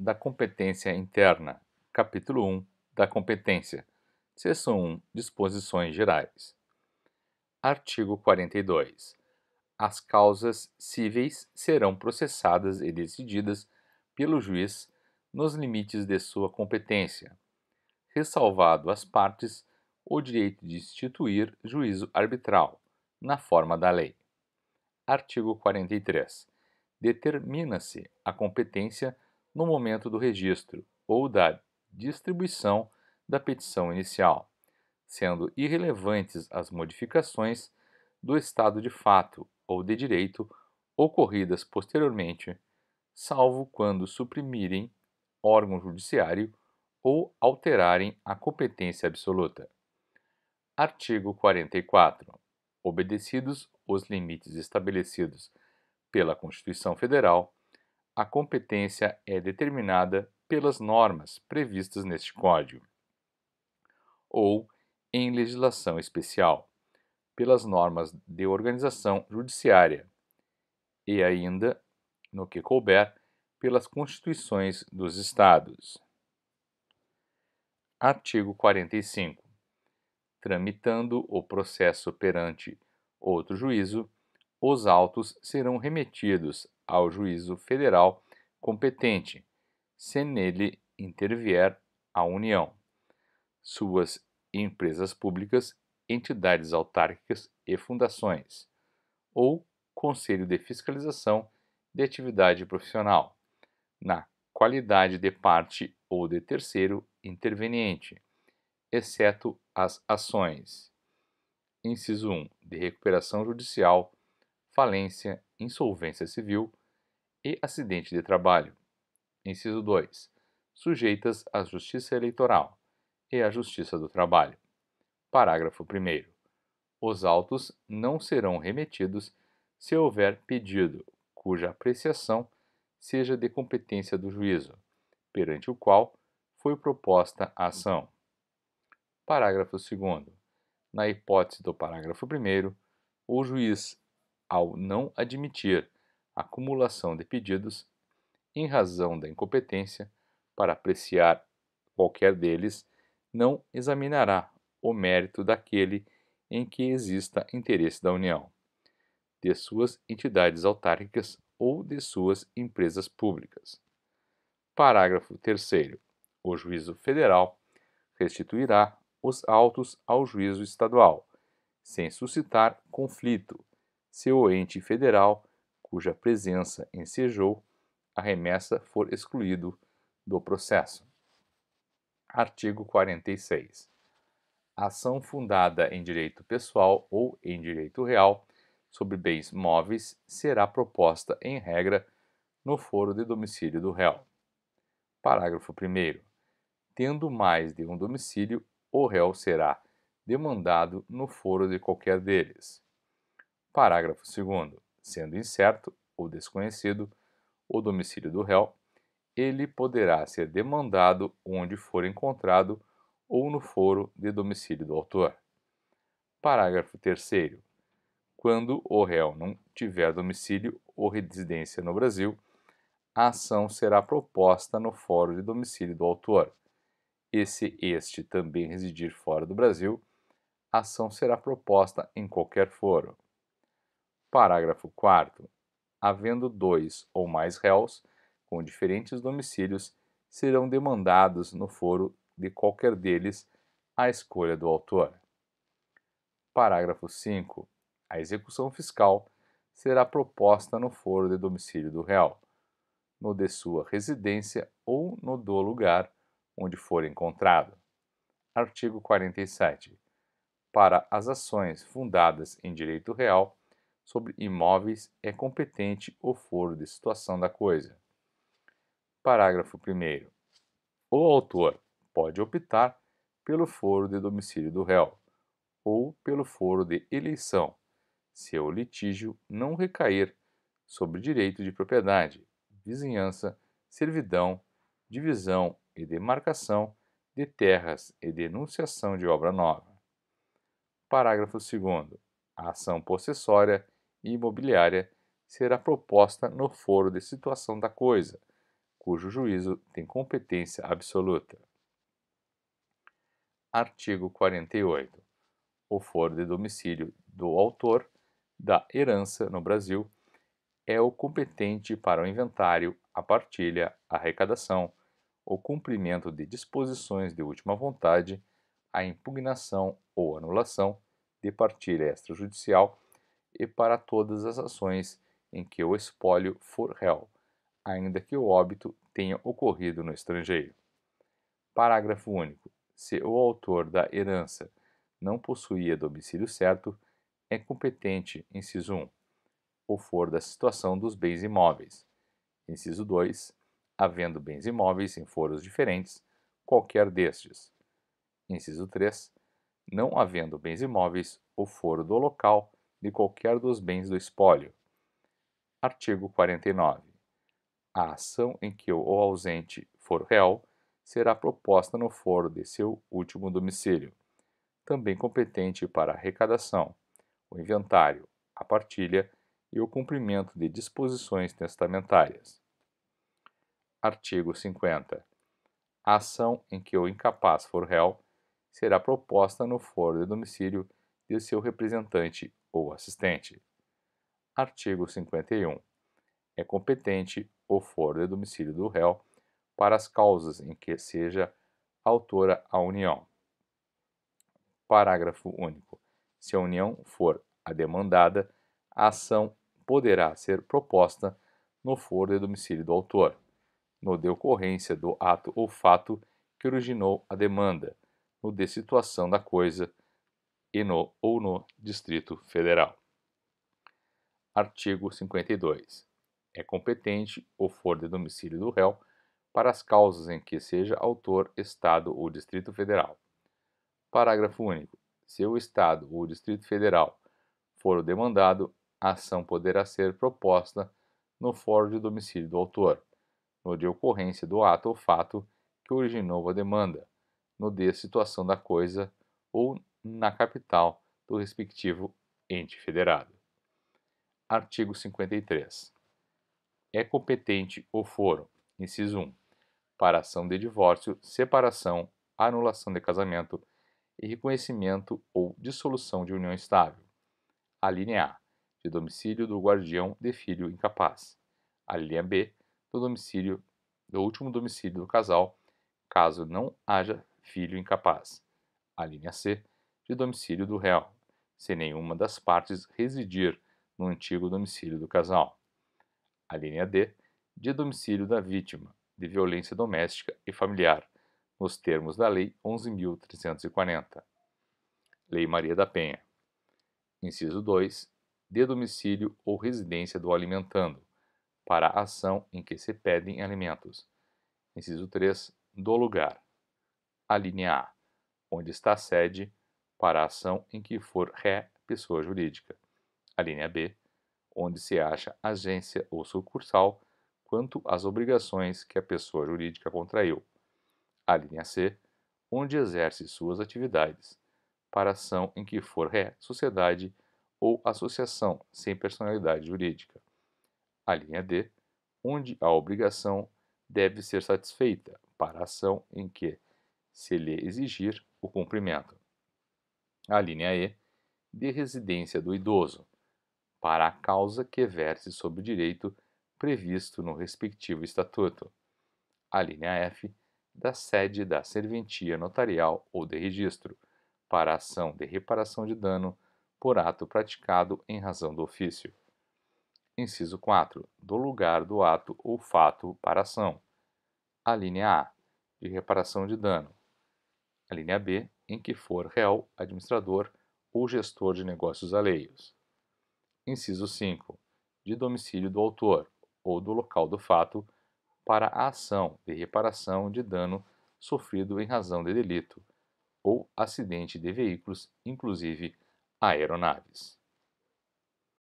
da competência interna, capítulo 1 da competência, seção 1, disposições gerais. Artigo 42. As causas cíveis serão processadas e decididas pelo juiz nos limites de sua competência, ressalvado às partes o direito de instituir juízo arbitral, na forma da lei. Artigo 43. Determina-se a competência no momento do registro ou da distribuição da petição inicial, sendo irrelevantes as modificações do estado de fato ou de direito ocorridas posteriormente, salvo quando suprimirem órgão judiciário ou alterarem a competência absoluta. Artigo 44. Obedecidos os limites estabelecidos pela Constituição Federal, a competência é determinada pelas normas previstas neste Código ou em legislação especial, pelas normas de organização judiciária e ainda, no que couber, pelas constituições dos Estados. Artigo 45. Tramitando o processo perante outro juízo, os autos serão remetidos ao juízo federal competente, se nele intervier a União, suas empresas públicas, entidades autárquicas e fundações, ou Conselho de Fiscalização de Atividade Profissional, na qualidade de parte ou de terceiro interveniente, exceto as ações. Inciso 1. De recuperação judicial falência, insolvência civil e acidente de trabalho. Inciso 2. Sujeitas à Justiça Eleitoral e à Justiça do Trabalho. Parágrafo 1. Os autos não serão remetidos se houver pedido cuja apreciação seja de competência do juízo, perante o qual foi proposta a ação. Parágrafo 2. Na hipótese do parágrafo 1, o juiz ao não admitir acumulação de pedidos em razão da incompetência para apreciar qualquer deles, não examinará o mérito daquele em que exista interesse da União, de suas entidades autárquicas ou de suas empresas públicas. Parágrafo 3. O juízo federal restituirá os autos ao juízo estadual, sem suscitar conflito, seu ente federal, cuja presença ensejou a remessa, for excluído do processo. Artigo 46. Ação fundada em direito pessoal ou em direito real sobre bens móveis será proposta, em regra, no foro de domicílio do réu. Parágrafo 1. Tendo mais de um domicílio, o réu será demandado no foro de qualquer deles. Parágrafo 2. Sendo incerto ou desconhecido o domicílio do réu, ele poderá ser demandado onde for encontrado ou no foro de domicílio do autor. Parágrafo 3. Quando o réu não tiver domicílio ou residência no Brasil, a ação será proposta no foro de domicílio do autor. E se este também residir fora do Brasil, a ação será proposta em qualquer foro. Parágrafo 4. Havendo dois ou mais réus, com diferentes domicílios, serão demandados no foro de qualquer deles à escolha do autor. Parágrafo 5. A execução fiscal será proposta no foro de domicílio do réu, no de sua residência ou no do lugar onde for encontrado. Artigo 47. Para as ações fundadas em direito real, sobre imóveis é competente o foro de situação da coisa. Parágrafo 1. O autor pode optar pelo foro de domicílio do réu ou pelo foro de eleição, se o litígio não recair sobre direito de propriedade, vizinhança, servidão, divisão e demarcação de terras e denunciação de obra nova. Parágrafo 2. A ação possessória imobiliária será proposta no foro de situação da coisa, cujo juízo tem competência absoluta. Artigo 48. O foro de domicílio do autor da herança no Brasil é o competente para o inventário, a partilha, a arrecadação, o cumprimento de disposições de última vontade, a impugnação ou anulação de partilha extrajudicial e para todas as ações em que o espólio for réu, ainda que o óbito tenha ocorrido no estrangeiro. Parágrafo único. Se o autor da herança não possuía domicílio certo, é competente, inciso 1, o for da situação dos bens imóveis. Inciso 2, havendo bens imóveis em foros diferentes, qualquer destes. Inciso 3, não havendo bens imóveis, o foro do local de qualquer dos bens do espólio. Artigo 49. A ação em que o ausente for réu será proposta no foro de seu último domicílio, também competente para a arrecadação, o inventário, a partilha e o cumprimento de disposições testamentárias. Artigo 50. A ação em que o incapaz for réu será proposta no foro de domicílio de seu representante ou assistente. Artigo 51. É competente o foro de domicílio do réu para as causas em que seja autora a União. Parágrafo único. Se a União for a demandada, a ação poderá ser proposta no foro de domicílio do autor, no de ocorrência do ato ou fato que originou a demanda, no de situação da coisa, e no ou no Distrito Federal. Artigo 52. É competente o foro de domicílio do réu para as causas em que seja autor Estado ou Distrito Federal. Parágrafo único. Se o Estado ou Distrito Federal for o demandado, a ação poderá ser proposta no foro de domicílio do autor, no de ocorrência do ato ou fato que originou a demanda, no de situação da coisa ou na capital do respectivo ente federado. Artigo 53. É competente o foro, inciso 1, para ação de divórcio, separação, anulação de casamento e reconhecimento ou dissolução de união estável. Alínea A, de domicílio do guardião de filho incapaz. Alínea B, do domicílio do último domicílio do casal, caso não haja filho incapaz. Alínea C, de domicílio do réu, se nenhuma das partes residir no antigo domicílio do casal. A linha D, de domicílio da vítima de violência doméstica e familiar, nos termos da Lei 11.340. Lei Maria da Penha. Inciso 2. De domicílio ou residência do alimentando, para a ação em que se pedem alimentos. Inciso 3. Do lugar. A linha A, onde está a sede para a ação em que for ré pessoa jurídica. A linha B, onde se acha agência ou sucursal, quanto às obrigações que a pessoa jurídica contraiu. A linha C, onde exerce suas atividades, para ação em que for ré, sociedade ou associação sem personalidade jurídica. A linha D, onde a obrigação deve ser satisfeita, para ação em que se lhe exigir o cumprimento a linha né, E, de residência do idoso, para a causa que verse sobre o direito previsto no respectivo estatuto, né, a linha F, da sede da serventia notarial ou de registro, para ação de reparação de dano por ato praticado em razão do ofício. Inciso 4. Do lugar do ato ou fato para ação. A linha A. De reparação de dano. A linha B em que for réu, administrador ou gestor de negócios alheios. Inciso 5. De domicílio do autor ou do local do fato para a ação de reparação de dano sofrido em razão de delito ou acidente de veículos, inclusive aeronaves.